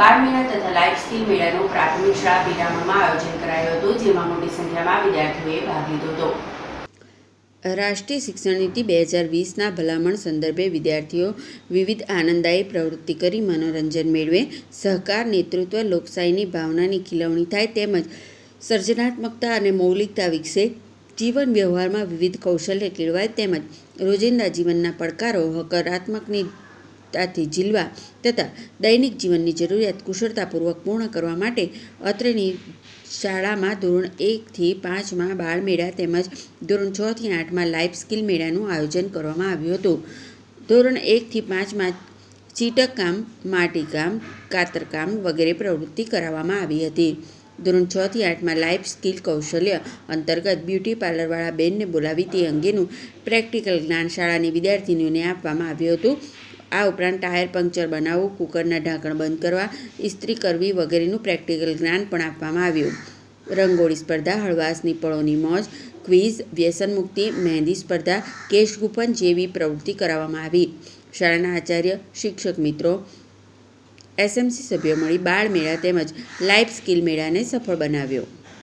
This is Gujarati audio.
બાળમેળા તથા લાઇફ સ્કિલ મેળાનું પ્રાથમિક શાળા બિરામામાં આયોજન કરાયું હતું જેમાં મોટી સંખ્યામાં વિદ્યાર્થીઓએ ભાગ લીધો હતો રાષ્ટ્રીય શિક્ષણ નીતિ બે હજાર વીસના ભલામણ સંદર્ભે વિદ્યાર્થીઓ વિવિધ આનંદદાયી પ્રવૃત્તિ કરી મનોરંજન મેળવે સહકાર નેતૃત્વ લોકશાહીની ભાવનાની ખીલવણી થાય તેમજ સર્જનાત્મકતા અને મૌલિકતા વિકસે જીવન વ્યવહારમાં વિવિધ કૌશલ્ય કેળવાય તેમજ રોજિંદા જીવનના પડકારો હકારાત્મકની તાથી ઝીલવા તથા દૈનિક જીવનની જરૂરિયાત કુશળતાપૂર્વક પૂર્ણ કરવા માટે અત્રેની શાળામાં ધોરણ એકથી પાંચમાં બાળમેળા તેમજ ધોરણ છથી આઠમાં લાઈફ સ્કિલ મેળાનું આયોજન કરવામાં આવ્યું હતું ધોરણ એકથી પાંચમાં ચીટકકામ માટીકામ કાતરકામ વગેરે પ્રવૃત્તિ કરાવવામાં આવી હતી ધોરણ છથી આઠમાં લાઈફ સ્કિલ કૌશલ્ય અંતર્ગત બ્યુટી પાર્લરવાળા બેનને બોલાવી તે અંગેનું પ્રેક્ટિકલ જ્ઞાન શાળાની વિદ્યાર્થીનીઓને આપવામાં આવ્યું હતું આ ઉપરાંત ટાયર પંક્ચર બનાવવું કુકરના ઢાંકણ બંધ કરવા ઇસ્ત્રી કરવી વગેરેનું પ્રેક્ટિકલ જ્ઞાન પણ આપવામાં આવ્યું રંગોળી સ્પર્ધા હળવાશ નિપણોની મોજ ક્વિઝ વ્યસન મુક્તિ મહેંદી સ્પર્ધા કેશગુપન જેવી પ્રવૃત્તિ કરાવવામાં આવી શાળાના આચાર્ય શિક્ષક મિત્રો એસએમસી સભ્યો મળી બાળ મેળા તેમજ લાઈફ સ્કિલ મેળાને સફળ બનાવ્યો